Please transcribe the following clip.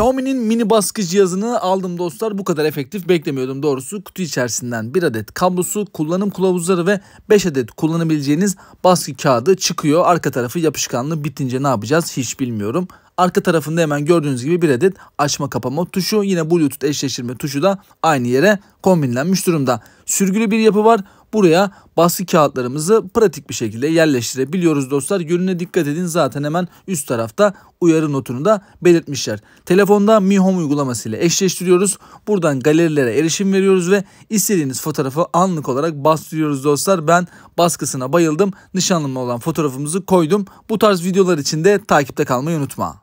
Xiaomi'nin mini baskı cihazını aldım dostlar. Bu kadar efektif beklemiyordum doğrusu. Kutu içerisinden bir adet kablosu, kullanım kılavuzları ve 5 adet kullanabileceğiniz baskı kağıdı çıkıyor. Arka tarafı yapışkanlı bitince ne yapacağız hiç bilmiyorum. Arka tarafında hemen gördüğünüz gibi bir adet açma kapama tuşu. Yine Bluetooth eşleştirme tuşu da aynı yere kombinlenmiş durumda sürgülü bir yapı var. Buraya baskı kağıtlarımızı pratik bir şekilde yerleştirebiliyoruz dostlar. Yönüne dikkat edin zaten hemen üst tarafta uyarı notunu da belirtmişler. Telefonda Mi Home uygulaması ile eşleştiriyoruz. Buradan galerilere erişim veriyoruz ve istediğiniz fotoğrafı anlık olarak bastırıyoruz dostlar. Ben baskısına bayıldım. Nişanlımla olan fotoğrafımızı koydum. Bu tarz videolar için de takipte kalmayı unutma.